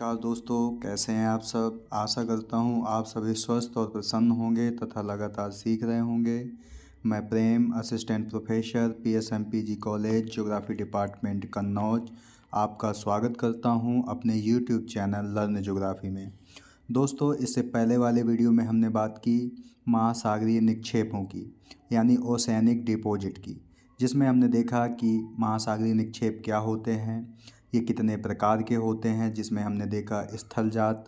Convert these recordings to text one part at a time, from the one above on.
नमस्कार दोस्तों कैसे हैं आप सब आशा करता हूं आप सभी स्वस्थ और प्रसन्न होंगे तथा लगातार सीख रहे होंगे मैं Prem assistant professor PSMPG college geography department Kannauj आपका स्वागत करता हूं अपने यूट्यूब चैनल लर्न ज्योग्राफी में दोस्तों इससे पहले वाले वीडियो में हमने बात की महासागरीय निक्षेपों की यानी ओसैनिक डिपोजिट की जिसमें हमने देखा कि महासागरीय निक्षेप क्या होते हैं ये कितने प्रकार के होते हैं जिसमें हमने देखा स्थलजात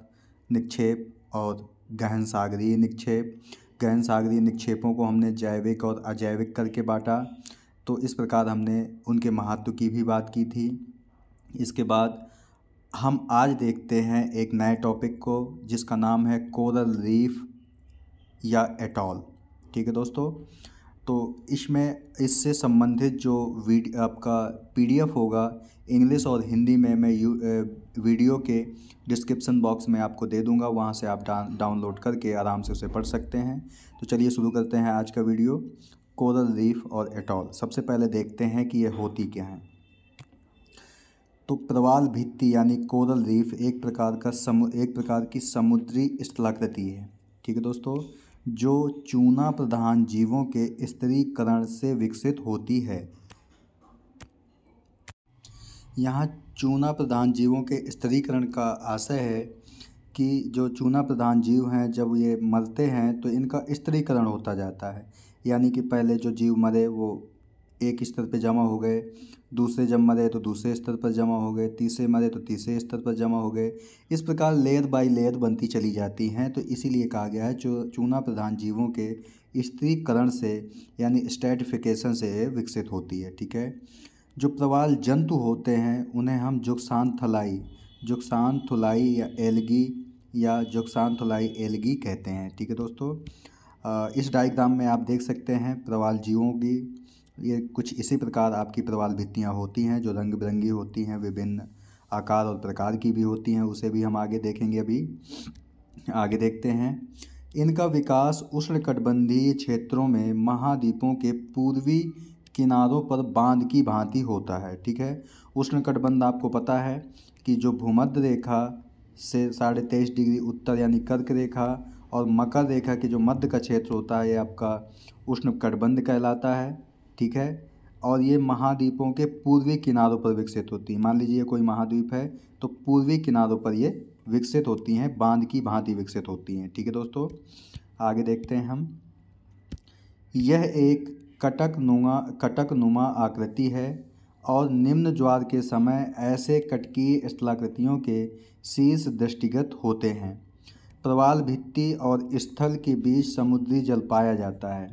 निक्षेप और गहन सागरीय निक्षेप गहन सागरीय निक्षेपों को हमने जैविक और अजैविक करके बांटा तो इस प्रकार हमने उनके महत्व की भी बात की थी इसके बाद हम आज देखते हैं एक नए टॉपिक को जिसका नाम है कोरल रीफ या एटॉल ठीक है दोस्तों तो इसमें इससे संबंधित जो वीड आपका पी डी एफ होगा इंग्लिश और हिंदी में मैं यू वीडियो के डिस्क्रिप्सन बॉक्स में आपको दे दूंगा वहाँ से आप डा, डाउनलोड करके आराम से उसे पढ़ सकते हैं तो चलिए शुरू करते हैं आज का वीडियो कोरल रीफ और एटॉल सबसे पहले देखते हैं कि ये होती क्या हैं तो प्रवाल भित्ति यानी कोरल रीफ एक प्रकार का समु एक प्रकार की समुद्री स्थलाकृति है ठीक है दोस्तों जो चूना प्रधान जीवों के स्त्रीकरण से विकसित होती है यहाँ चूना प्रधान जीवों के स्त्रीकरण का आशय है कि जो चूना प्रधान जीव हैं जब ये मरते हैं तो इनका स्त्रीकरण होता जाता है यानी कि पहले जो जीव मरे वो एक स्तर पे जमा हो गए दूसरे जब मरे तो दूसरे स्तर पर जमा हो गए तीसरे मरे तो तीसरे स्तर पर जमा हो गए इस प्रकार लेयर बाय लेयर बनती चली जाती हैं तो इसीलिए कहा गया है जो चूना प्रधान जीवों के स्त्रीकरण से यानी स्टेटिफिकेशन से विकसित होती है ठीक है जो प्रवाल जंतु होते हैं उन्हें हम जुक्सानथलाई जुक्सानथुलाई या एलगी या थलाई एलगी कहते हैं ठीक है दोस्तों इस डायग्राम में आप देख सकते हैं प्रवाल जीवों की ये कुछ इसी प्रकार आपकी प्रवाल भित्तियाँ होती हैं जो रंग बिरंगी होती हैं विभिन्न आकार और प्रकार की भी होती हैं उसे भी हम आगे देखेंगे अभी आगे देखते हैं इनका विकास उष्णकटिबंधीय क्षेत्रों में महाद्वीपों के पूर्वी किनारों पर बांध की भांति होता है ठीक है उष्णकटिबंध आपको पता है कि जो भूमध्य रेखा से साढ़े तेईस डिग्री उत्तर यानी कर्क रेखा और मकर रेखा के जो मध्य का क्षेत्र होता है ये आपका उष्णकटिबंध कहलाता है ठीक है और ये महाद्वीपों के पूर्वी किनारों पर विकसित होती है मान लीजिए कोई महाद्वीप है तो पूर्वी किनारों पर ये विकसित होती हैं बांध की भांति विकसित होती हैं ठीक है दोस्तों आगे देखते हैं हम यह एक कटक नुमा कटक नुमा आकृति है और निम्न ज्वार के समय ऐसे कटकीय स्थलाकृतियों के शीर्ष दृष्टिगत होते हैं प्रवाल भित्ति और स्थल के बीच समुद्री जल पाया जाता है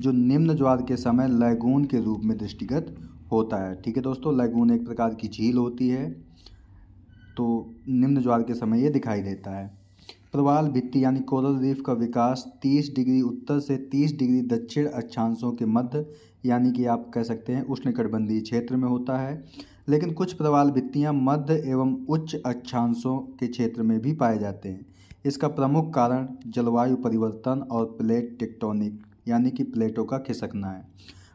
जो निम्न ज्वार के समय लैगून के रूप में दृष्टिगत होता है ठीक है दोस्तों लैगून एक प्रकार की झील होती है तो निम्न ज्वार के समय ये दिखाई देता है प्रवाल भित्ति यानी कोरल रीफ का विकास 30 डिग्री उत्तर से 30 डिग्री दक्षिण अक्षांशों के मध्य यानी कि आप कह सकते हैं उष्णकटिबंधीय क्षेत्र में होता है लेकिन कुछ प्रवाल भित्तियाँ मध्य एवं उच्च अक्षांशों के क्षेत्र में भी पाए जाते हैं इसका प्रमुख कारण जलवायु परिवर्तन और प्लेट टेक्टोनिक यानी कि प्लेटों का खिसकना है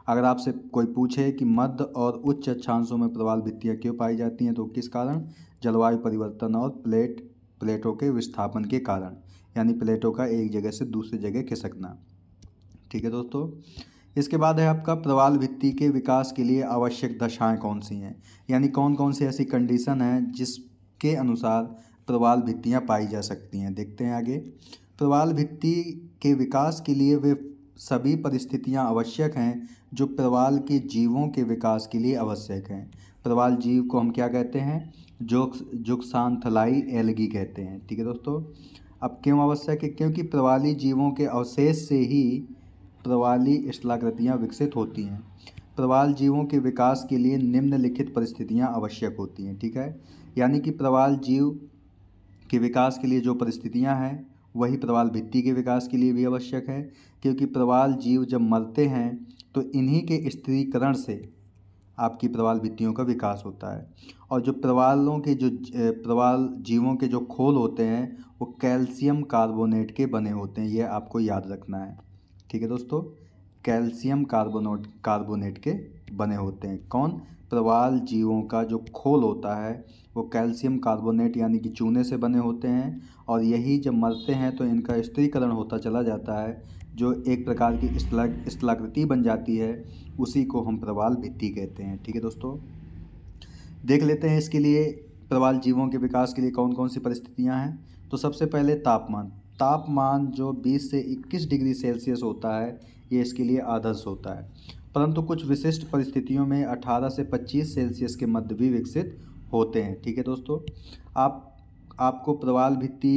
अगर आपसे कोई पूछे कि मध्य और उच्च अक्षांशों में प्रवाल भित्तियाँ क्यों पाई जाती हैं तो किस कारण जलवायु परिवर्तन और प्लेट प्लेटों के विस्थापन के कारण यानी प्लेटों का एक जगह से दूसरी जगह खिसकना ठीक है दोस्तों इसके बाद है आपका प्रवाल भित्ति के विकास के लिए आवश्यक दशाएं कौन सी हैं यानी कौन कौन सी ऐसी कंडीशन हैं जिसके अनुसार प्रवाल भित्तियाँ पाई जा सकती हैं देखते हैं आगे प्रवाल भित्ति के विकास के लिए वे सभी परिस्थितियाँ आवश्यक हैं जो प्रवाल के जीवों के विकास के लिए आवश्यक हैं प्रवाल जीव को हम क्या कहते हैं जोक्स जुक्सानथलाई एलगी कहते हैं ठीक है दोस्तों अब क्यों आवश्यक है क्योंकि प्रवाली जीवों के अवशेष से ही प्रवाली स्थलाकृतियाँ विकसित होती हैं प्रवाल जीवों के विकास के लिए निम्नलिखित परिस्थितियाँ आवश्यक होती हैं ठीक है यानी कि प्रवाल जीव के विकास के लिए जो परिस्थितियाँ हैं वही प्रवाल भित्ति के विकास के लिए भी आवश्यक है क्योंकि प्रवाल जीव जब मरते हैं तो इन्हीं के स्त्रीकरण से आपकी प्रवाल भित्तियों का विकास होता है और जो प्रवालों के जो प्रवाल जीवों के जो खोल होते हैं वो कैल्शियम कार्बोनेट के बने होते हैं ये आपको याद रखना है ठीक है दोस्तों कैल्शियम कार्बोनेट कार्बोनेट के बने होते हैं कौन प्रवाल जीवों का जो खोल होता है वो कैल्शियम कार्बोनेट यानी कि चूने से बने होते हैं और यही जब मरते हैं तो इनका स्त्रीकरण होता चला जाता है जो एक प्रकार की स्थलाकृति बन जाती है उसी को हम प्रवाल भित्ति कहते हैं ठीक है दोस्तों देख लेते हैं इसके लिए प्रवाल जीवों के विकास के लिए कौन कौन सी परिस्थितियाँ हैं तो सबसे पहले तापमान तापमान जो 20 से 21 डिग्री सेल्सियस होता है ये इसके लिए आदर्श होता है परंतु कुछ विशिष्ट परिस्थितियों में 18 से 25 सेल्सियस के मध्य भी विकसित होते हैं ठीक है दोस्तों आप आपको प्रवाल भित्ति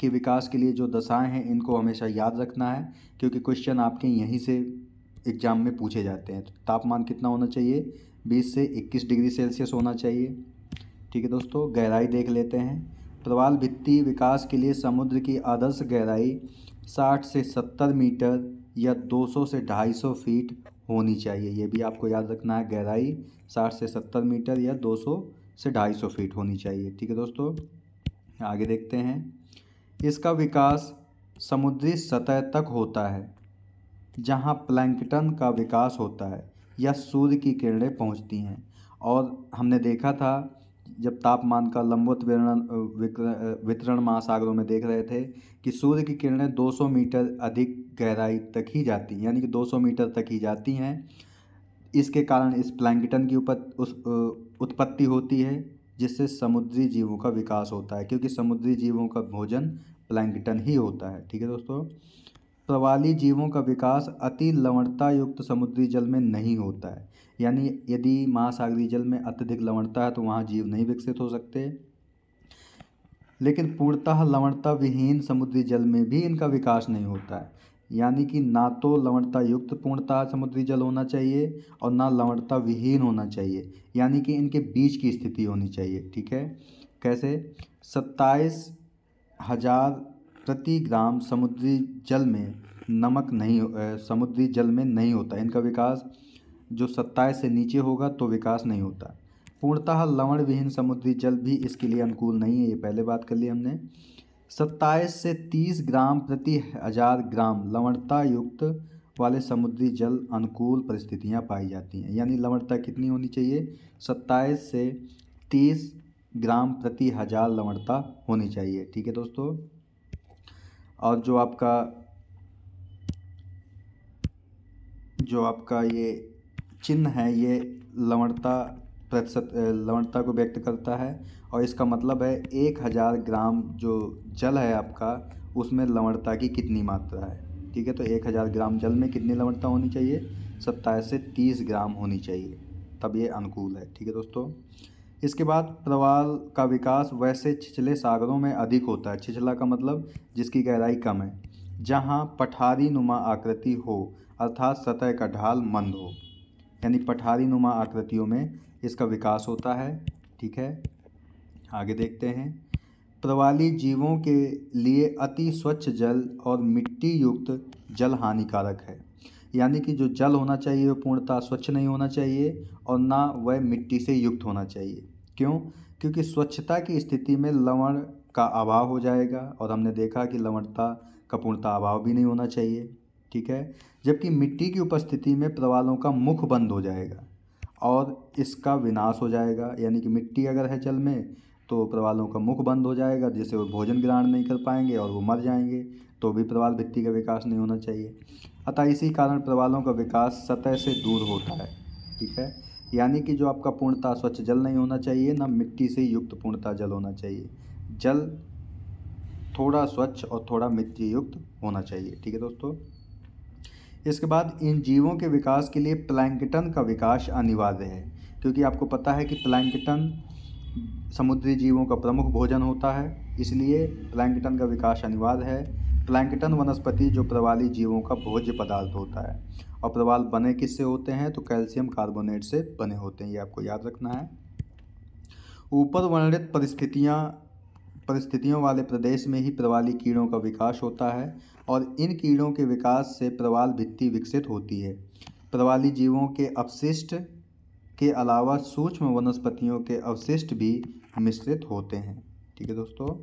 के विकास के लिए जो दशाएं हैं इनको हमेशा याद रखना है क्योंकि क्वेश्चन आपके यहीं से एग्ज़ाम में पूछे जाते हैं तो तापमान कितना होना चाहिए 20 से 21 डिग्री सेल्सियस होना चाहिए ठीक है दोस्तों गहराई देख लेते हैं प्रवाल भित्ती विकास के लिए समुद्र की आदर्श गहराई 60 से 70 मीटर या 200 से 250 फीट होनी चाहिए ये भी आपको याद रखना है गहराई 60 से 70 मीटर या सौ से ढाई सौ फीट होनी चाहिए ठीक है दोस्तों आगे देखते हैं इसका विकास समुद्री सतह तक होता है जहाँ प्लैंकटन का विकास होता है या सूर्य की किरणें पहुँचती हैं और हमने देखा था जब तापमान का लंबवत वितरण वितरण महासागरों में देख रहे थे कि सूर्य की किरणें 200 मीटर अधिक गहराई तक ही जाती हैं यानी कि 200 मीटर तक ही जाती हैं इसके कारण इस प्लैंकटन के ऊपर उस उत्पत्ति होती है जिससे समुद्री जीवों का विकास होता है क्योंकि समुद्री जीवों का भोजन प्लैंकटन ही होता है ठीक है दोस्तों प्रवाली जीवों का विकास अति लवणता युक्त समुद्री जल में नहीं होता है यानी यदि महासागरीय जल में अत्यधिक लवणता है तो वहाँ जीव नहीं विकसित हो सकते लेकिन पूर्णतः लवणता विहीन समुद्री जल में भी इनका विकास नहीं होता है यानी कि ना तो लवणता युक्त पूर्णतः समुद्री जल होना चाहिए और ना लवणता विहीन होना चाहिए यानी कि इनके बीच की स्थिति होनी चाहिए ठीक है कैसे सत्ताईस हजार प्रति ग्राम समुद्री जल में नमक नहीं समुद्री जल में नहीं होता इनका विकास जो सत्ताईस से नीचे होगा तो विकास नहीं होता पूर्णतः लवण विहीन समुद्री जल भी इसके लिए अनुकूल नहीं है ये पहले बात कर ली हमने सत्ताईस से तीस ग्राम प्रति हजार ग्राम लवणता युक्त वाले समुद्री जल अनुकूल परिस्थितियाँ पाई जाती हैं यानी लवणता कितनी होनी चाहिए सत्ताईस से तीस ग्राम प्रति हजार लवणता होनी चाहिए ठीक है दोस्तों और जो आपका जो आपका ये चिन्ह है ये लवणता प्रतिशत लवणता को व्यक्त करता है और इसका मतलब है एक हज़ार ग्राम जो जल है आपका उसमें लवणता की कितनी मात्रा है ठीक है तो एक हज़ार ग्राम जल में कितनी लवणता होनी चाहिए सत्ताईस से तीस ग्राम होनी चाहिए तब ये अनुकूल है ठीक है दोस्तों इसके बाद प्रवाल का विकास वैसे छिछले सागरों में अधिक होता है छिछला का मतलब जिसकी गहराई कम है जहाँ पठारी नुमा आकृति हो अर्थात सतह का ढाल मंद हो यानी पठारी नुमा आकृतियों में इसका विकास होता है ठीक है आगे देखते हैं प्रवाली जीवों के लिए अति स्वच्छ जल और मिट्टी युक्त जल हानिकारक है यानी कि जो जल होना चाहिए वह पूर्णतः स्वच्छ नहीं होना चाहिए और ना वह मिट्टी से युक्त होना चाहिए क्यों क्योंकि स्वच्छता की स्थिति में लवण का अभाव हो जाएगा और हमने देखा कि लवणता का पूर्णता अभाव भी नहीं होना चाहिए ठीक है जबकि मिट्टी की उपस्थिति में प्रवालों का मुख बंद हो जाएगा और इसका विनाश हो जाएगा यानी कि मिट्टी अगर है जल में तो प्रवालों का मुख बंद हो जाएगा जिससे वो भोजन ग्रहण नहीं कर पाएंगे और वो मर जाएंगे तो भी प्रवाल भित्ति का विकास नहीं होना चाहिए अतः इसी कारण प्रवालों का विकास सतह से दूर होता है ठीक है यानी कि जो आपका पूर्णता स्वच्छ जल नहीं होना चाहिए ना मिट्टी से युक्त पूर्णता जल होना चाहिए जल थोड़ा स्वच्छ और थोड़ा मिट्टी युक्त होना चाहिए ठीक है दोस्तों इसके बाद इन जीवों के विकास के लिए प्लैंकटन का विकास अनिवार्य है क्योंकि आपको पता है कि प्लैंकटन समुद्री जीवों का प्रमुख भोजन होता है इसलिए प्लैंकटन का विकास अनिवार्य है प्लैंकटन वनस्पति जो प्रवाली जीवों का भोज्य पदार्थ होता है और प्रवाल बने किससे होते हैं तो कैल्शियम कार्बोनेट से बने होते हैं ये आपको याद रखना है ऊपर वर्णित परिस्थितियाँ परिस्थितियों वाले प्रदेश में ही प्रवाली कीड़ों का विकास होता है और इन कीड़ों के विकास से प्रवाल भित्ति विकसित होती है प्रवाली जीवों के अवशिष्ट के अलावा सूक्ष्म वनस्पतियों के अवशिष्ट भी मिश्रित होते हैं ठीक है दोस्तों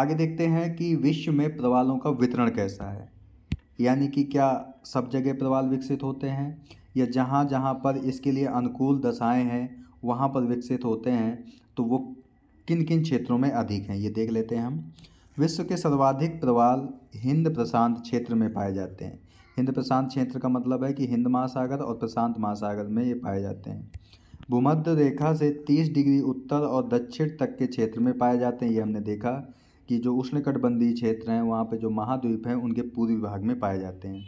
आगे देखते हैं कि विश्व में प्रवालों का वितरण कैसा है यानी कि क्या सब जगह प्रवाल विकसित होते हैं या जहाँ जहाँ पर इसके लिए अनुकूल दशाएँ हैं वहाँ पर विकसित होते हैं तो वो किन किन क्षेत्रों में अधिक हैं ये देख लेते हैं हम विश्व के सर्वाधिक प्रवाल हिंद प्रशांत क्षेत्र में पाए जाते हैं हिंद प्रशांत क्षेत्र का मतलब है कि हिंद महासागर और प्रशांत महासागर में ये पाए जाते हैं भूमध्य रेखा से 30 डिग्री उत्तर और दक्षिण तक के क्षेत्र में पाए जाते हैं ये हमने देखा कि जो उष्णकटबंधीय क्षेत्र हैं वहाँ पे जो महाद्वीप हैं उनके पूर्वी भाग में पाए जाते हैं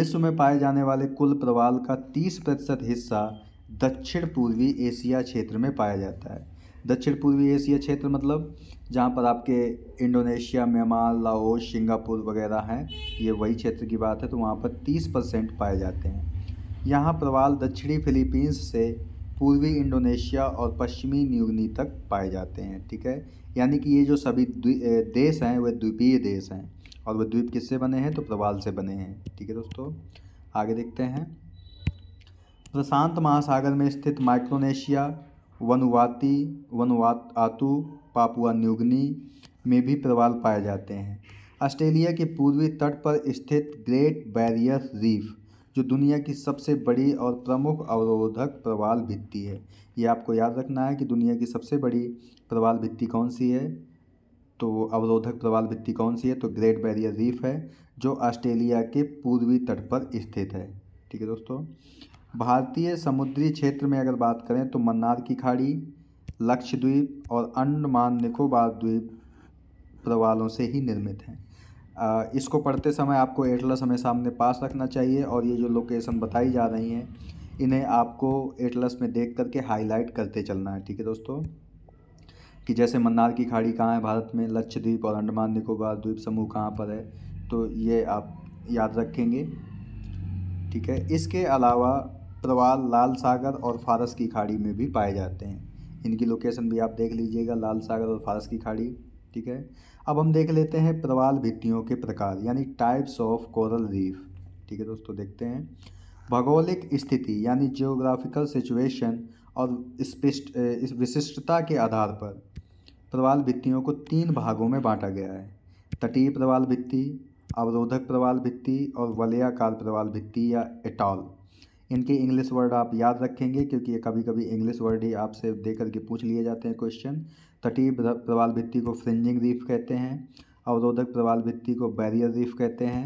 विश्व में पाए जाने वाले कुल प्रवाल का 30 प्रतिशत हिस्सा दक्षिण पूर्वी एशिया क्षेत्र में पाया जाता है दक्षिण पूर्वी एशिया क्षेत्र मतलब जहाँ पर आपके इंडोनेशिया म्यांमार लाहौर सिंगापुर वगैरह हैं ये वही क्षेत्र की बात है तो वहाँ पर तीस परसेंट पाए जाते हैं यहाँ प्रवाल दक्षिणी फिलीपींस से पूर्वी इंडोनेशिया और पश्चिमी न्यूगनी तक पाए जाते हैं ठीक है यानी कि ये जो सभी देश हैं वे द्वीपीय देश हैं और वह द्वीप किससे बने हैं तो प्रवाल से बने हैं ठीक है दोस्तों आगे देखते हैं प्रशांत महासागर में स्थित Micronesia Vanuatu Vanuatu Papua New Guinea में भी प्रवाल पाए जाते हैं ऑस्ट्रेलिया के पूर्वी तट पर स्थित ग्रेट बैरियर रीफ जो दुनिया की सबसे बड़ी और प्रमुख अवरोधक प्रवाल भित्ति है ये आपको याद रखना है कि दुनिया की सबसे बड़ी प्रवाल भित्ति कौन सी है तो अवरोधक प्रवाल भित्ति कौन सी है तो ग्रेट बैरियर रीफ है जो ऑस्ट्रेलिया के पूर्वी तट पर स्थित है ठीक है दोस्तों भारतीय समुद्री क्षेत्र में अगर बात करें तो मन्नार की खाड़ी लक्षद्वीप और अंडमान निकोबार द्वीप प्रवालों से ही निर्मित हैं इसको पढ़ते समय आपको एटलस हमें सामने पास रखना चाहिए और ये जो लोकेशन बताई जा रही हैं इन्हें आपको एटलस में देख करके हाईलाइट करते चलना है ठीक है दोस्तों कि जैसे मन्नार की खाड़ी कहाँ है भारत में लक्षद्वीप और अंडमान निकोबार द्वीप समूह कहाँ पर है तो ये आप याद रखेंगे ठीक है इसके अलावा प्रवाल लाल सागर और फारस की खाड़ी में भी पाए जाते हैं इनकी लोकेशन भी आप देख लीजिएगा लाल सागर और फारस की खाड़ी ठीक है अब हम देख लेते हैं प्रवाल भित्तियों के प्रकार यानी टाइप्स ऑफ कोरल रीफ ठीक है दोस्तों देखते हैं भौगोलिक स्थिति यानी जियोग्राफिकल सिचुएशन और स्पिष्ट इस विशिष्टता के आधार पर प्रवाल भित्तियों को तीन भागों में बांटा गया है तटीय प्रवाल भित्ति अवरोधक प्रवाल भित्ति और वलयाकार प्रवाल भित्ति या एटॉल इनके इंग्लिश वर्ड आप याद रखेंगे क्योंकि ये कभी कभी इंग्लिश वर्ड ही आपसे दे करके पूछ लिए जाते हैं क्वेश्चन तटीय प्रवाल भित्ति को फ्रिंजिंग रीफ कहते हैं अवरोधक प्रवाल भित्ति को बैरियर रीफ कहते हैं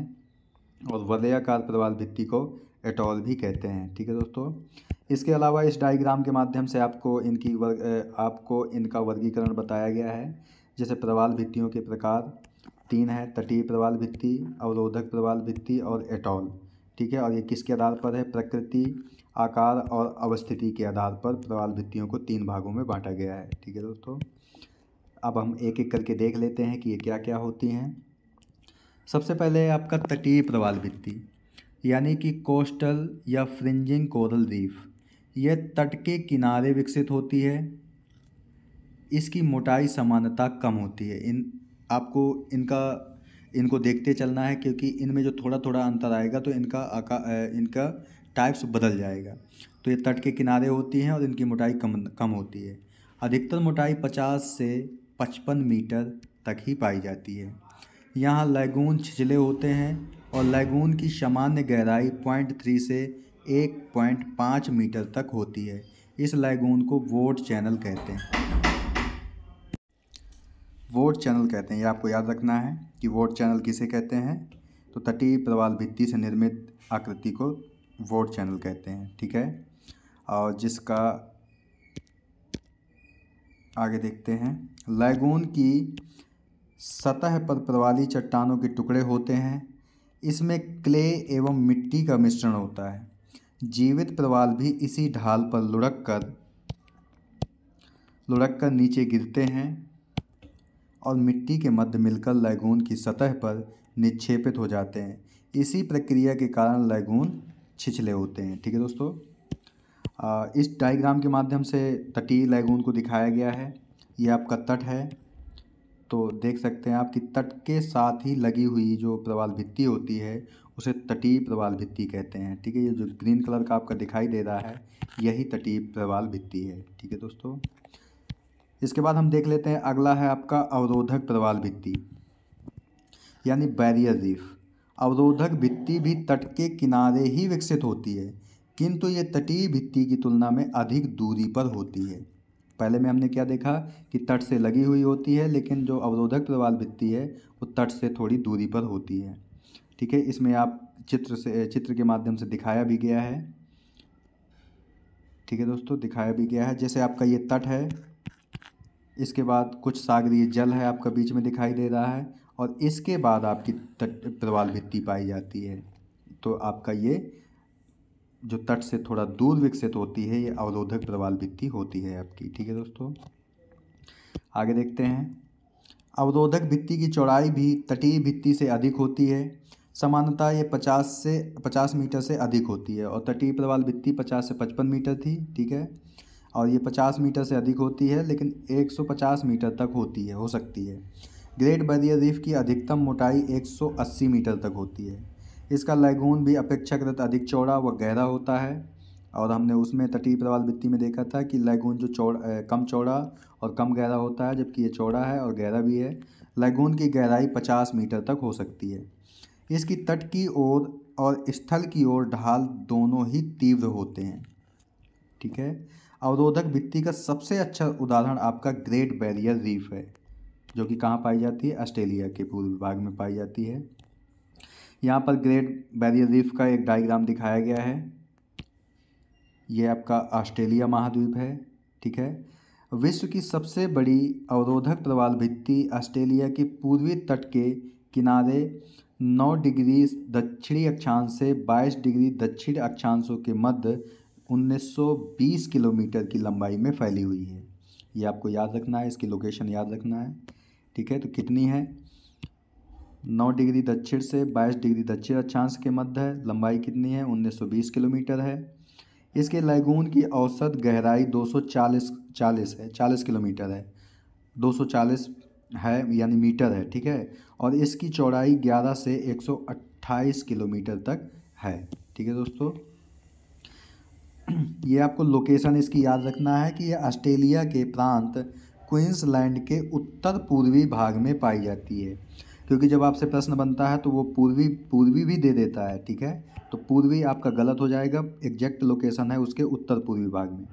और वलयाकार प्रवाल भित्ति को एटॉल भी कहते हैं ठीक है दोस्तों इसके अलावा इस डायग्राम के माध्यम से आपको इनकी वर्ग आपको इनका वर्गीकरण बताया गया है जैसे प्रवाल भित्तियों के प्रकार तीन है तटीय प्रवाल भित्ति अवरोधक प्रवाल भित्ति और एटॉल ठीक है और ये किसके आधार पर है प्रकृति आकार और अवस्थिति के आधार पर प्रवाल वृत्तियों को तीन भागों में बांटा गया है ठीक है दोस्तों अब हम एक एक करके देख लेते हैं कि ये क्या क्या होती हैं सबसे पहले आपका तटीय प्रवाल वृत्ति यानी कि कोस्टल या फ्रिंजिंग कोरल रीफ यह तट के किनारे विकसित होती है इसकी मोटाई समानता कम होती है इन आपको इनका इनको देखते चलना है क्योंकि इनमें जो थोड़ा थोड़ा अंतर आएगा तो इनका आका इनका टाइप्स बदल जाएगा तो ये तट के किनारे होती हैं और इनकी मोटाई कम कम होती है अधिकतर मोटाई 50 से 55 मीटर तक ही पाई जाती है यहाँ लैगून छिछले होते हैं और लैगून की सामान्य गहराई पॉइंट थ्री से एक पॉइंट पाँच मीटर तक होती है इस लैगून को वोट चैनल कहते हैं वोट चैनल कहते हैं ये आपको याद रखना है कि वोट चैनल किसे कहते हैं तो तटीय प्रवाल भित्ति से निर्मित आकृति को वोट चैनल कहते हैं ठीक है और जिसका आगे देखते हैं लैगून की सतह पर प्रवाली चट्टानों के टुकड़े होते हैं इसमें क्ले एवं मिट्टी का मिश्रण होता है जीवित प्रवाल भी इसी ढाल पर लुढ़क कर लुढ़क कर नीचे गिरते हैं और मिट्टी के मध्य मिलकर लैगून की सतह पर निक्षेपित हो जाते हैं इसी प्रक्रिया के कारण लैगून छिछले होते हैं ठीक है दोस्तों इस डायग्राम के माध्यम से तटीय लैगून को दिखाया गया है ये आपका तट है तो देख सकते हैं आप कि तट के साथ ही लगी हुई जो प्रवाल भित्ति होती है उसे तटीय प्रवाल भित्ति कहते हैं ठीक है ये जो ग्रीन कलर का आपका दिखाई दे रहा है यही तटीय प्रवाल भित्ति है ठीक है दोस्तों इसके बाद हम देख लेते हैं अगला है आपका अवरोधक प्रवाल भित्ति यानी बैरियर रीफ अवरोधक भित्ति भी तट के किनारे ही विकसित होती है किंतु ये तटीय भित्ति की तुलना में अधिक दूरी पर होती है पहले में हमने क्या देखा कि तट से लगी हुई होती है लेकिन जो अवरोधक प्रवाल भित्ति है वो तट से थोड़ी दूरी पर होती है ठीक है इसमें आप चित्र से चित्र के माध्यम से दिखाया भी गया है ठीक है दोस्तों दिखाया भी गया है जैसे आपका ये तट है इसके बाद कुछ सागरीय जल है आपका बीच में दिखाई दे रहा है और इसके बाद आपकी तट प्रवाल भित्ति पाई जाती है तो आपका ये जो तट से थोड़ा दूर विकसित होती है ये अवरोधक प्रवाल भित्ति होती है आपकी ठीक है दोस्तों आगे देखते हैं अवरोधक भित्ति की चौड़ाई भी तटीय भित्ति से अधिक होती है समानता ये 50 से 50 मीटर से अधिक होती है और तटीय प्रवाल भित्ति 50 से 55 मीटर थी ठीक है और ये 50 मीटर से अधिक होती है लेकिन 150 मीटर तक होती है हो सकती है ग्रेट बैरियर रीफ की अधिकतम मोटाई 180 मीटर तक होती है इसका लैगून भी अपेक्षाकृत अधिक चौड़ा व गहरा होता है और हमने उसमें तटीय प्रवाल वित्ती में देखा था कि लैगून जो चौड़ा कम चौड़ा और कम गहरा होता है जबकि ये चौड़ा है और गहरा भी है लैगून की गहराई पचास मीटर तक हो सकती है इसकी तट की ओर और स्थल की ओर ढाल दोनों ही तीव्र होते हैं ठीक है अवरोधक भित्ति का सबसे अच्छा उदाहरण आपका ग्रेट बैरियर रीफ है जो कि कहाँ पाई जाती है ऑस्ट्रेलिया के पूर्व भाग में पाई जाती है यहाँ पर ग्रेट बैरियर रीफ का एक डायग्राम दिखाया गया है ये आपका ऑस्ट्रेलिया महाद्वीप है ठीक है विश्व की सबसे बड़ी अवरोधक प्रवाल भित्ति ऑस्ट्रेलिया के पूर्वी तट के किनारे 9 डिग्री दक्षिणी अक्षांश से 22 डिग्री दक्षिण अक्षांशों के मध्य 1920 किलोमीटर की लंबाई में फैली हुई है ये आपको याद रखना है इसकी लोकेशन याद रखना है ठीक है तो कितनी है नौ डिग्री दक्षिण से बाईस डिग्री दक्षिण अक्षांश के मध्य है लंबाई कितनी है 1920 किलोमीटर है इसके लैगून की औसत गहराई 240 40 है 40 किलोमीटर है 240 है यानी मीटर है ठीक है और इसकी चौड़ाई 11 से 128 किलोमीटर तक है ठीक है दोस्तों ये आपको लोकेशन इसकी याद रखना है कि ये ऑस्ट्रेलिया के प्रांत क्वींसलैंड के उत्तर पूर्वी भाग में पाई जाती है क्योंकि जब आपसे प्रश्न बनता है तो वो पूर्वी पूर्वी भी दे देता है ठीक है तो पूर्वी आपका गलत हो जाएगा एग्जैक्ट लोकेशन है उसके उत्तर पूर्वी भाग में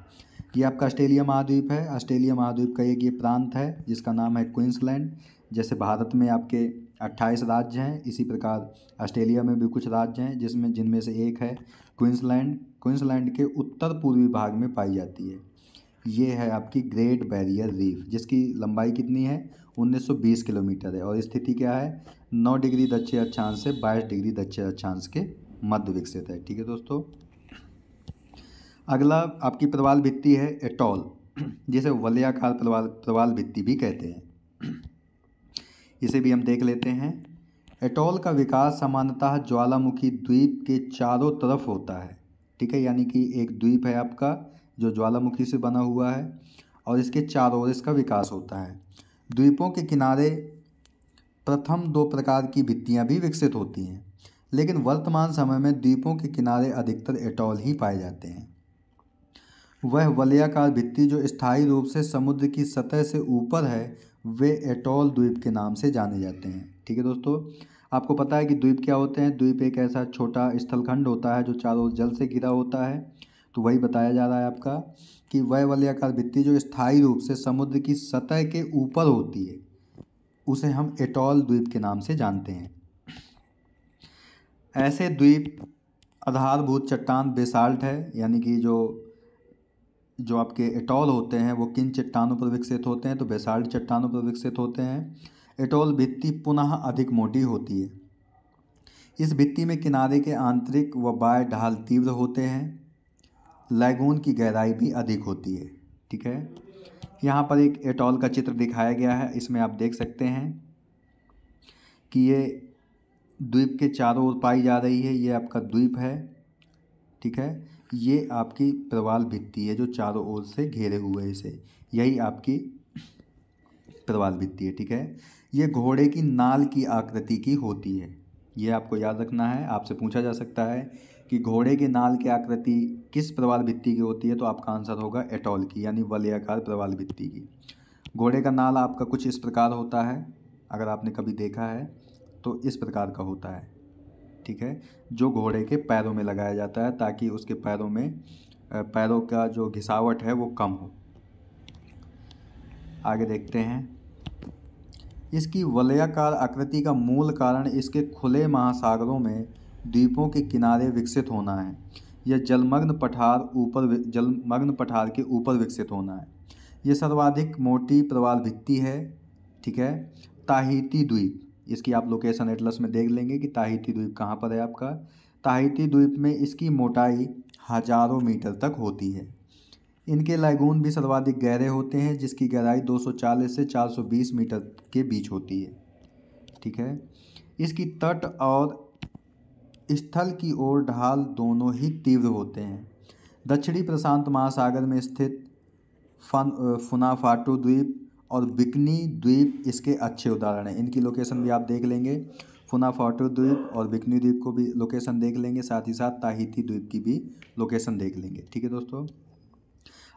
ये आपका ऑस्ट्रेलिया महाद्वीप है ऑस्ट्रेलिया महाद्वीप का एक ये प्रांत है जिसका नाम है क्वींसलैंड जैसे भारत में आपके अट्ठाईस राज्य हैं इसी प्रकार ऑस्ट्रेलिया में भी कुछ राज्य हैं जिसमें जिनमें से एक है क्वींसलैंड क्वींसलैंड के उत्तर पूर्वी भाग में पाई जाती है ये है आपकी ग्रेट बैरियर रीफ जिसकी लंबाई कितनी है 1920 किलोमीटर है और स्थिति क्या है 9 डिग्री दक्षिण अक्षांश से 22 डिग्री दक्षिण अक्षांश के मध्य विकसित है ठीक है दोस्तों अगला आपकी प्रवाल भित्ति है एटॉल जिसे वलयाकार प्रवाल प्रवाल भित्ति भी कहते हैं इसे भी हम देख लेते हैं एटॉल का विकास सामान्यतः ज्वालामुखी द्वीप के चारों तरफ होता है ठीक है यानी कि एक द्वीप है आपका जो ज्वालामुखी से बना हुआ है और इसके चारों ओर इसका विकास होता है द्वीपों के किनारे प्रथम दो प्रकार की भित्तियाँ भी विकसित होती हैं लेकिन वर्तमान समय में द्वीपों के किनारे अधिकतर एटॉल ही पाए जाते हैं वह वलयाकार भित्ति जो स्थायी रूप से समुद्र की सतह से ऊपर है वे एटॉल द्वीप के नाम से जाने जाते हैं ठीक है दोस्तों आपको पता है कि द्वीप क्या होते हैं द्वीप एक ऐसा छोटा स्थलखंड होता है जो चारों जल से घिरा होता है तो वही बताया जा रहा है आपका कि वह वलयाकार भित्ति जो स्थायी रूप से समुद्र की सतह के ऊपर होती है उसे हम एटॉल द्वीप के नाम से जानते हैं ऐसे द्वीप आधारभूत चट्टान बेसाल्ट है यानी कि जो जो आपके एटॉल होते हैं वो किन चट्टानों पर विकसित होते हैं तो बेसाल्ट चट्टानों पर विकसित होते हैं एटोल भित्ति पुनः अधिक मोटी होती है इस भित्ति में किनारे के आंतरिक व बाय ढाल तीव्र होते हैं लैगून की गहराई भी अधिक होती है ठीक है यहाँ पर एक एटॉल का चित्र दिखाया गया है इसमें आप देख सकते हैं कि ये द्वीप के चारों ओर पाई जा रही है ये आपका द्वीप है ठीक है ये आपकी प्रवाल भित्ति है जो चारों ओर से घेरे हुए इसे यही आपकी प्रवाल भित्ति है ठीक है ये घोड़े की नाल की आकृति की होती है ये आपको याद रखना है आपसे पूछा जा सकता है कि घोड़े के नाल की आकृति किस प्रवाल भित्ति की होती है तो आपका आंसर होगा एटॉल की यानी वलयाकार प्रवाल भित्ति की घोड़े का नाल आपका कुछ इस प्रकार होता है अगर आपने कभी देखा है तो इस प्रकार का होता है ठीक है जो घोड़े के पैरों में लगाया जाता है ताकि उसके पैरों में पैरों का जो घिसावट है वो कम हो आगे देखते हैं इसकी वलयाकार आकृति का मूल कारण इसके खुले महासागरों में द्वीपों के किनारे विकसित होना है यह जलमग्न पठार ऊपर जलमग्न पठार के ऊपर विकसित होना है यह सर्वाधिक मोटी प्रवाल भित्ति है ठीक है ताहिती द्वीप इसकी आप लोकेशन एटलस में देख लेंगे कि ताहिती द्वीप कहाँ पर है आपका ताहिती द्वीप में इसकी मोटाई हजारों मीटर तक होती है इनके लाइगोन भी सर्वाधिक गहरे होते हैं जिसकी गहराई 240 से 420 मीटर के बीच होती है ठीक है इसकी तट और स्थल की ओर ढाल दोनों ही तीव्र होते हैं दक्षिणी प्रशांत महासागर में स्थित फन फुनाफाटू द्वीप और बिकनी द्वीप इसके अच्छे उदाहरण हैं इनकी लोकेशन भी आप देख लेंगे फुनाफाटू द्वीप और बिकनी द्वीप को भी लोकेशन देख लेंगे साथ ही साथ ताहिती द्वीप की भी लोकेशन देख लेंगे ठीक है दोस्तों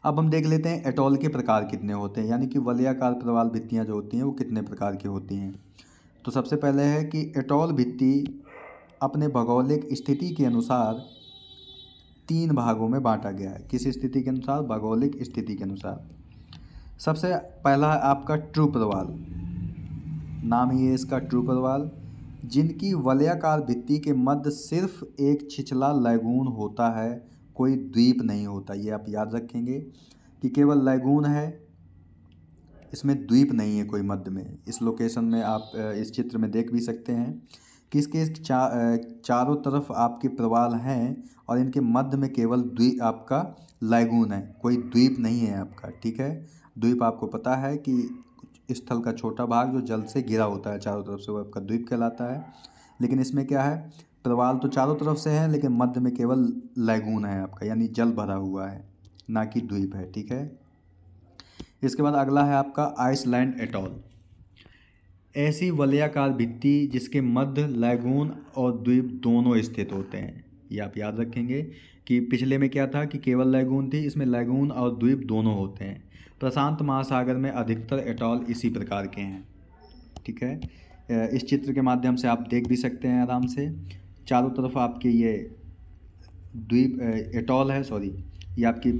अब हम देख लेते हैं एटॉल के प्रकार कितने होते हैं यानी कि वलयाकार प्रवाल भित्तियाँ जो होती हैं वो कितने प्रकार की होती हैं तो सबसे पहले है कि एटॉल भित्ति अपने भौगोलिक स्थिति के अनुसार तीन भागों में बांटा गया है किस स्थिति के अनुसार भौगोलिक स्थिति के अनुसार सबसे पहला है आपका ट्रू प्रवाल नाम ही है इसका ट्रू प्रवाल जिनकी वलयाकार भित्ति के मध्य सिर्फ एक छिछला लैगून होता है कोई द्वीप नहीं होता ये आप याद रखेंगे कि केवल लैगून है इसमें द्वीप नहीं है कोई मध्य में इस लोकेशन में आप इस चित्र में देख भी सकते हैं कि इसके चा, चारों तरफ आपके प्रवाल हैं और इनके मध्य में केवल द्वीप आपका लैगून है कोई द्वीप नहीं है आपका ठीक है द्वीप आपको पता है कि स्थल का छोटा भाग जो जल से घिरा होता है चारों तरफ से वो आपका द्वीप कहलाता है लेकिन इसमें क्या है प्रवाल तो चारों तरफ से है लेकिन मध्य में केवल लैगून है आपका यानी जल भरा हुआ है ना कि द्वीप है ठीक है इसके बाद अगला है आपका आइसलैंड एटॉल ऐसी वलयाकार भित्ति जिसके मध्य लैगून और द्वीप दोनों स्थित होते हैं ये आप याद रखेंगे कि पिछले में क्या था कि केवल लैगून थी इसमें लैगून और द्वीप दोनों होते हैं प्रशांत महासागर में अधिकतर एटॉल इसी प्रकार के हैं ठीक है इस चित्र के माध्यम से आप देख भी सकते हैं आराम से चारों तरफ आपके ये द्वीप एटॉल है सॉरी ये आपकी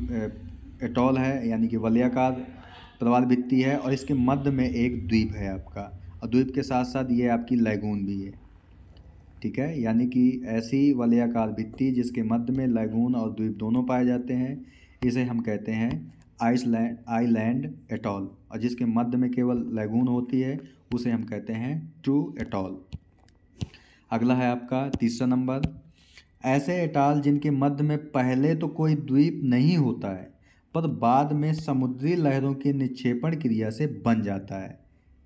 एटॉल है यानी कि वलयाकार प्रवाल भित्ति है और इसके मध्य में एक द्वीप है आपका और द्वीप के साथ साथ ये आपकी लैगून भी है ठीक है यानी कि ऐसी वलयाकार भित्ति जिसके मध्य में लैगून और द्वीप दोनों पाए जाते हैं इसे हम कहते हैं आइसलैंड आइलैंड एटॉल और जिसके मध्य में केवल लैगून होती है उसे हम कहते हैं ट्रू एटॉल अगला है आपका तीसरा नंबर ऐसे एटाल जिनके मध्य में पहले तो कोई द्वीप नहीं होता है पर बाद में समुद्री लहरों के निक्षेपण क्रिया से बन जाता है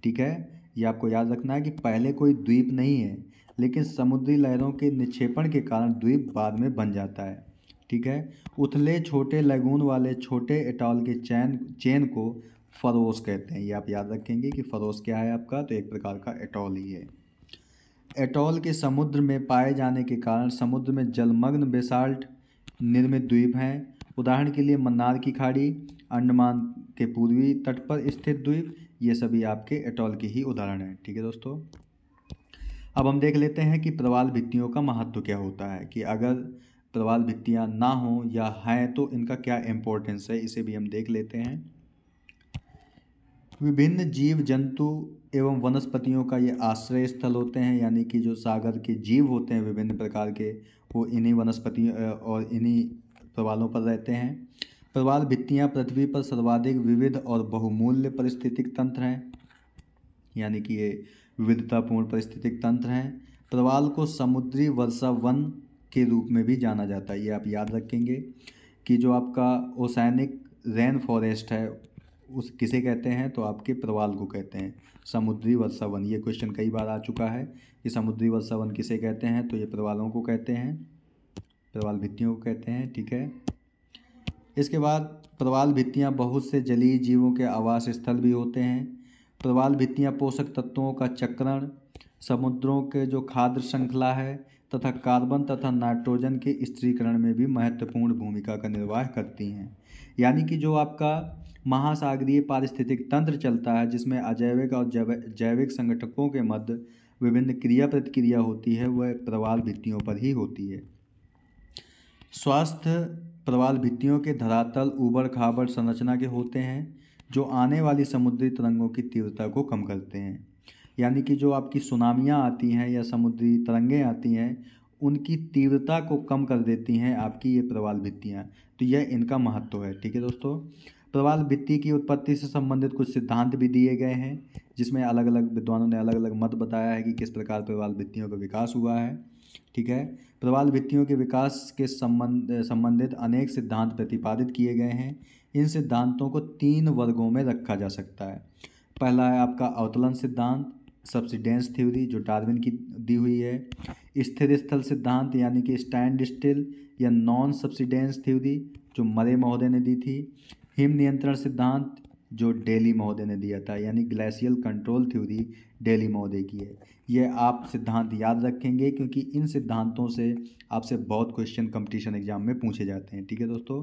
ठीक है ये आपको याद रखना है कि पहले कोई द्वीप नहीं है लेकिन समुद्री लहरों के निक्षेपण के कारण द्वीप बाद में बन जाता है ठीक है उथले छोटे लैगून वाले छोटे एटॉल के चैन चेन को फरोस कहते हैं ये आप याद रखेंगे कि फरोस क्या है आपका तो एक प्रकार का एटॉल ही है एटॉल के समुद्र में पाए जाने के कारण समुद्र में जलमग्न बेसाल्ट निर्मित द्वीप हैं उदाहरण के लिए मन्नार की खाड़ी अंडमान के पूर्वी तट पर स्थित द्वीप ये सभी आपके एटॉल के ही उदाहरण हैं ठीक है दोस्तों अब हम देख लेते हैं कि प्रवाल भित्तियों का महत्व क्या होता है कि अगर प्रवाल भित्तियाँ ना हों या हैं तो इनका क्या इम्पोर्टेंस है इसे भी हम देख लेते हैं विभिन्न जीव जंतु एवं वनस्पतियों का ये आश्रय स्थल होते हैं यानी कि जो सागर के जीव होते हैं विभिन्न प्रकार के वो इन्हीं वनस्पतियों और इन्हीं प्रवालों पर रहते हैं प्रवाल भित्तियाँ पृथ्वी पर सर्वाधिक विविध और बहुमूल्य परिस्थितिक तंत्र हैं यानी कि ये विविधतापूर्ण परिस्थितिक तंत्र हैं प्रवाल को समुद्री वर्षा वन के रूप में भी जाना जाता है ये आप याद रखेंगे कि जो आपका ओसैनिक रेन फॉरेस्ट है उस किसे कहते हैं तो आपके प्रवाल को कहते हैं समुद्री वर्षावन ये क्वेश्चन कई बार आ चुका है कि समुद्री वर्षावन किसे कहते हैं तो ये प्रवालों को कहते हैं प्रवाल भित्तियों को कहते हैं ठीक है इसके बाद प्रवाल भित्तियाँ बहुत से जलीय जीवों के आवास स्थल भी होते हैं प्रवाल भित्तियाँ पोषक तत्वों का चक्रण समुद्रों के जो खाद्य श्रृंखला है तथा कार्बन तथा नाइट्रोजन के स्त्रीकरण में भी महत्वपूर्ण भूमिका का निर्वाह करती हैं यानी कि जो आपका महासागरीय पारिस्थितिक तंत्र चलता है जिसमें अजैविक और जैविक संगठकों के मध्य विभिन्न क्रिया प्रतिक्रिया होती है वह प्रवाल भित्तियों पर ही होती है स्वास्थ्य प्रवाल भित्तियों के धरातल उबड़ खाबड़ संरचना के होते हैं जो आने वाली समुद्री तरंगों की तीव्रता को कम करते हैं यानी कि जो आपकी सुनामियाँ आती हैं या समुद्री तरंगें आती हैं उनकी तीव्रता को कम कर देती हैं आपकी ये प्रवाल भित्तियाँ तो यह इनका महत्व है ठीक है दोस्तों प्रवाल तो भित्ति की उत्पत्ति से संबंधित कुछ सिद्धांत भी दिए गए हैं जिसमें अलग अलग विद्वानों ने अलग अलग मत बताया है कि किस प्रकार प्रवाल भित्तियों का विकास हुआ है ठीक है प्रवाल भित्तियों के विकास के संबंध संबंधित अनेक सिद्धांत प्रतिपादित किए गए हैं इन सिद्धांतों को तीन वर्गों में रखा जा सकता है पहला है आपका अवतलन सिद्धांत सब्सिडेंस थ्योरी जो डार्विन की दी हुई है स्थिर स्थल सिद्धांत यानी कि स्टैंड स्टिल या नॉन सब्सिडेंस थ्योरी जो मरे महोदय ने दी थी हिम नियंत्रण सिद्धांत जो डेली महोदय ने दिया था यानी ग्लेशियल कंट्रोल थ्योरी डेली महोदय की है यह आप सिद्धांत याद रखेंगे क्योंकि इन सिद्धांतों से आपसे बहुत क्वेश्चन कंपटीशन एग्जाम में पूछे जाते हैं ठीक है दोस्तों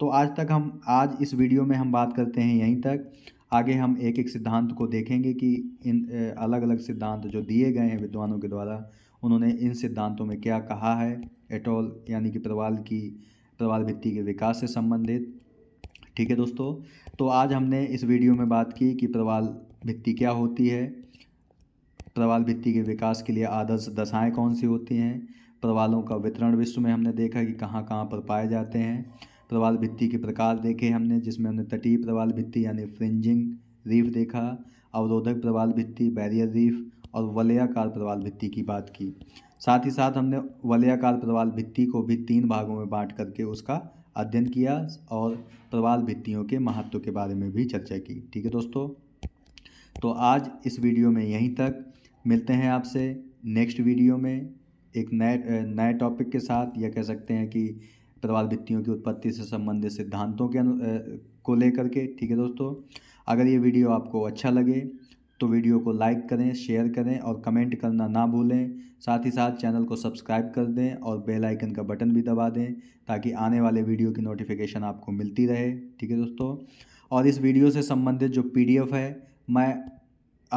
तो आज तक हम आज इस वीडियो में हम बात करते हैं यहीं तक आगे हम एक एक सिद्धांत को देखेंगे कि इन अलग अलग सिद्धांत जो दिए गए हैं विद्वानों के द्वारा उन्होंने इन सिद्धांतों में क्या कहा है एटॉल यानी कि प्रवाल की प्रवाल भित्ति के विकास से संबंधित ठीक है दोस्तों तो आज हमने इस वीडियो में बात की कि प्रवाल भित्ति क्या होती है प्रवाल भित्ति के विकास के लिए आदर्श दशाएँ कौन सी होती हैं प्रवालों का वितरण विश्व में हमने देखा कि कहाँ कहाँ पर पाए जाते हैं प्रवाल भित्ति के प्रकार देखे हमने जिसमें हमने तटीय प्रवाल भित्ति यानी फ्रिंजिंग रीफ देखा अवरोधक प्रवाल भित्ति बैरियर रीफ और वलयाकार प्रवाल भित्ति की बात की साथ ही साथ हमने वलयाकार प्रवाल भित्ति को भी तीन भागों में बांट करके उसका अध्ययन किया और प्रवाल भित्तियों के महत्व के बारे में भी चर्चा की ठीक है दोस्तों तो आज इस वीडियो में यहीं तक मिलते हैं आपसे नेक्स्ट वीडियो में एक नए नए टॉपिक के साथ या कह सकते हैं कि प्रवाल भित्तियों की उत्पत्ति से संबंधित सिद्धांतों के को लेकर के ठीक है दोस्तों अगर ये वीडियो आपको अच्छा लगे तो वीडियो को लाइक करें शेयर करें और कमेंट करना ना भूलें साथ ही साथ चैनल को सब्सक्राइब कर दें और बेल आइकन का बटन भी दबा दें ताकि आने वाले वीडियो की नोटिफिकेशन आपको मिलती रहे ठीक है दोस्तों और इस वीडियो से संबंधित जो पीडीएफ है मैं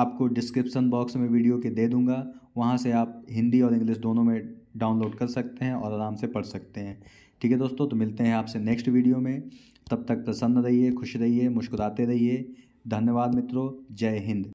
आपको डिस्क्रिप्सन बॉक्स में वीडियो के दे दूँगा वहाँ से आप हिंदी और इंग्लिश दोनों में डाउनलोड कर सकते हैं और आराम से पढ़ सकते हैं ठीक है दोस्तों तो मिलते हैं आपसे नेक्स्ट वीडियो में तब तक प्रसन्न रहिए खुश रहिए मुस्कुराते रहिए धन्यवाद मित्रों जय हिंद